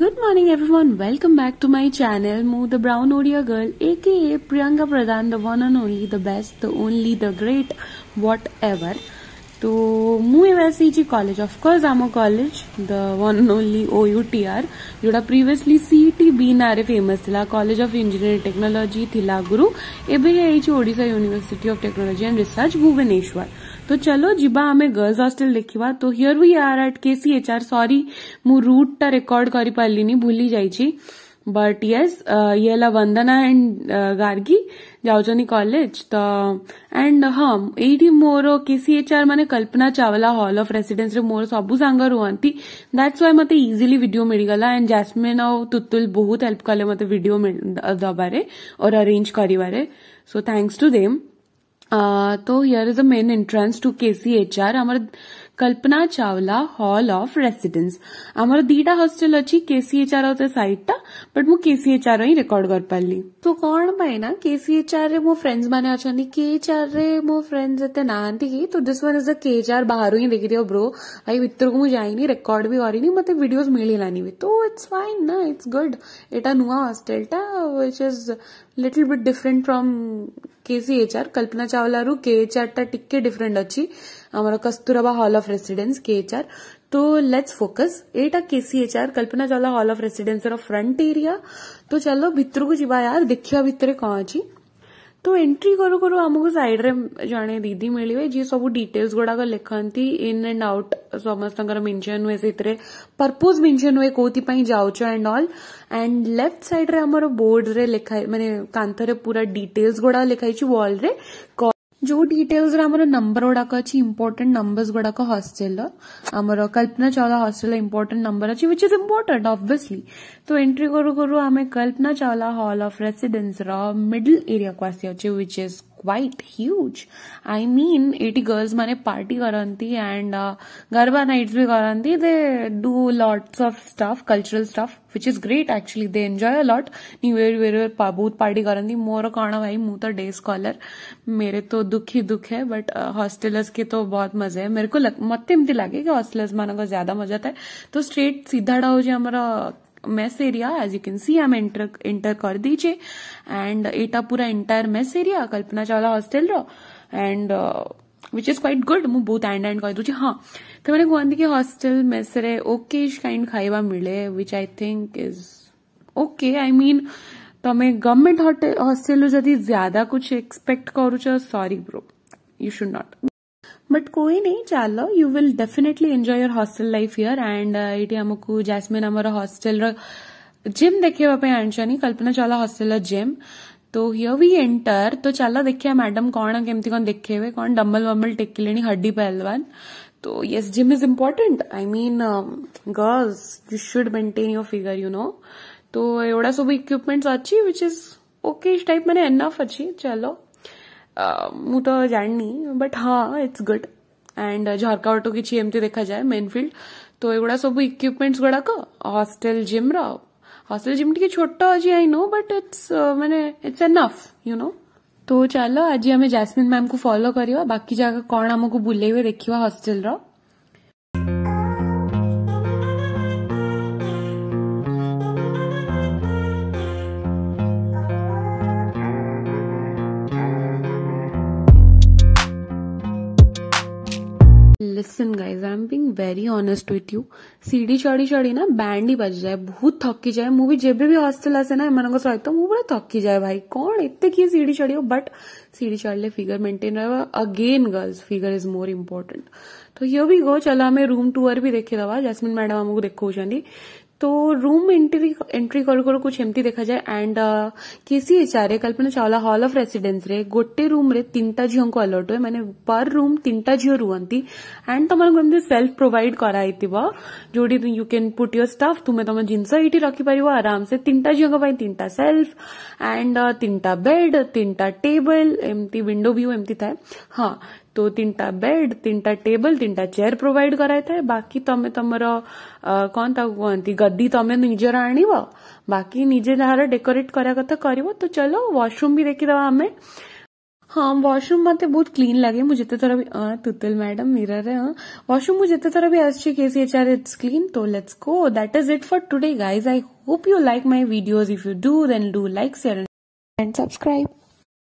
Good morning everyone welcome back to my channel मू the brown Odia girl A K A Priyanka Pradhan the one and only the best the only the great whatever तो मुसी जी college of course आम college the one and only O U T R जोड़ा previously C T B ना famous था college of engineering technology थी गुरु एवं ओडा university of technology and research Bhubaneswar तो चलो जिबा आम गर्ल्स हस्टेल देखा तो हियर वी आर एट के सी एच आर सरी मु रुट्टा रेकर्ड कर भूली जा बट यस ये वंदना एंड गार्गी जाऊँ कलेज तो एंड हाँ ये मोर केसीएचआर मान कल्पना चावला हल अफ रेसीडेन्स मोर सब सांग रुहती दैट्स वाई मत इजिली भिडियो मिलगला एंड जैसमिन आउ तुतुल बहुत हेल्प कले मत भिड दबारे और अरेंज करो थैंक्स टू देम Uh, तो here is the main entrance to K C H R Kalpana Chawla hall of residence आमर दिटा हस्टेल अच्छी केसीएचआर सैट टा बट मु केसीएचआर ही रेकर्ड कर पाली तो कौन पाए ना केसीएचआर रे मो फ्रेंड्स माने अच्छा केएचआर रे मो फ्रेंड्स एते नांती ही तो this one is a KHR बाहर ही देखि दियो ब्रो आई भितर को मु जाइनी रेकॉर्ड भी करिनी मते मतलब वीडियोस मिलिलानी भी तो इट्स फाइन ना इट्स गुड एटा नुआ हॉस्टेल टा which is little bit different from KCHR Kalpana Chawla रु केएचआर टा टिके डिफरेंट अच्छी आमर Kasturba hall of residence KHR तो लेट्स फोकस एटा KCHR Kalpana Chawla hall of residence front area तो चलो भितर को जावा यार देखा भितर कौन अच्छी तो एंट्री करू करू आमको रे जड़े दीदी मिले जी सब डिटेल्स गुड़ाक लिखती इन एंड आउट समस्त मेनशन हुए से पर्पोज मेनशन हुए कौपाई जाऊच एंड अल एंड लेफ्ट सैड्रे आम बोर्ड रे लिखा मानते कांथर पूरा डिटेल्स गुड़ा लिखाई वॉल रे जो डिटेल्स नंबर गुडाक अच्छी इम्पोर्टाट नंबर गुडाक hostel Kalpana Chawla hostel important number अच्छी विच इज इम्पोर्टाट अबियली तो एंट्री करू करू आम कल्पना Chawla hall of residence riddle area को आसी अच्छे which is quite huge I mean एटी गर्ल्स मैंने पार्टी करती एंड गरबा नाइट्स भी करती they do lots of stuff cultural stuff which is great actually they enjoy lot new year व्यूर year बहुत पार्टी करती मोर कौन भाई मुँह तो डे स्कॉलर मेरे तो दुख ही दुख है बट हॉस्टेलर्स uh, के तो बहुत मजा है मेरे को मत एमती लगे कि हॉस्टेलर्स मानक ज्यादा मजा था तो स्ट्रेट सीधा डा हो mess area as you can see हम एंटर इंटर कर दीजिए एंड एटा पूरा entire mess area Kalpana Chawla hostel रो and which is quite good मु बहुत एंड एंड कहीदे हाँ तो मैंने कहते कि हॉस्टेल रे ओके काइंड खाइबा मिले which I think is okay I mean तुम गवर्नमेंट हॉस्टेल जदि ज्यादा कुछ एक्सपेक्ट करुच sorry bro you should not but कोई नहीं चल you will definitely enjoy your hostel life here and ये आमको ଜାସ୍ମିନ୍ आम हॉस्टल जिम ଦେଖେଇବା ପାଇଁ कल्पना କଳ୍ପନା हॉस्टल जिम तो हियर वी एंटर तो चल देखिए मैडम कौन केमती कौन देखेबे कौन डम्बल वम्बल टेकिले हड्डी पहलवान तो yes gym is important I mean girls you should maintain your figure you know तो एवडा सब इक्विपमेंट्स अच्छी विच इज ओके इस टाइप मैंने एनफ अच्छी चलो ମୁଁ ତ ଜାଣିନି ବଟ୍ ହଁ ଇଟ୍ସ ଗୁଡ୍ ଆଣ୍ଡ ଝରକା ଅଟୋ କିଛି ଏମିତି ଦେଖାଯାଏ ମେନଫିଲ୍ଡ ତ ଏଗୁଡ଼ା ସବୁ ଇକ୍ୟୁପମେଣ୍ଟସ ଗୁଡ଼ାକ ହଷ୍ଟେଲ ଜିମ୍ର ହଷ୍ଟେଲ ଜିମ୍ ଟିକେ ଛୋଟ ଅଛି ଆଇ ନୋ ବଟ୍ ଇଟ୍ସ ମାନେ ଇଟ୍ସ ଏନଫ୍ ୟୁ ନୋ ତ ଚାଲ ଆଜି ଆମେ ଜାସ୍ମିନ୍ ମ୍ୟାମ୍କୁ ଫଲୋ କରିବା ବାକି ଜାଗା କ'ଣ ଆମକୁ ବୁଲେଇବେ ଦେଖିବା ହଷ୍ଟେଲର listen guys I am being very honest with you सीढ़ी चढ़ी चढ़ी ना बैंड ही बज जाए बहुत थकी जाए मुझे जब भी हॉस्टेल आसे ना मन को सहित मुझे तो बड़ा थकी जाए भाई कौन इतने किए सीढ़ी चढ़ी हो बट सीढ़ी चढ़ ले फिगर मेंटेन रहे again girls figure is more important तो ये भी गो चलो हमें रूम टूअर भी देखे दवा जैसमिन मैडम आमको देखो तो रूम एंट्री एंट्री कर कुछ एमती देखा जाए एंड केसीएच रे कल्पना चावला हल अफ रेसीडेन्स गोटे रूम रे तीन टा झील को अलर्ट हुए मैंने पर रूम तीन टा झील रुहति एंड तुम एम सेल्फ प्रोवाइड कराई थी जोटी you can put your stuff तुम्हें तुम जिनस ये रखी पार आराम से तीन टा झील तीन टा सेल्फ एंड तीन टा बेड तीन टा टेबल एमती विंडो भी एमती था हाँ तो तीन टा बेड तीन टा टेबल तीन टा चेयर प्रोवाइड कराई था बाकी तुम तुम कौन कहती गद्दी तुम निजर आणव बाकी निजे जहाँ डेकोरेट करा कथा कर तो चलो वॉशरूम भी देखीद आमे हाँ वॉशरूम मत बहुत क्लीन लगे मुझे तो थर भी तुतल मैडम मिरर है वॉशरूम हाँ. मुझे तो थर भी आसीएचआर इट्स क्लीन तो let's go that is it for today guys I hope you like my videos if you do then do like and subscribe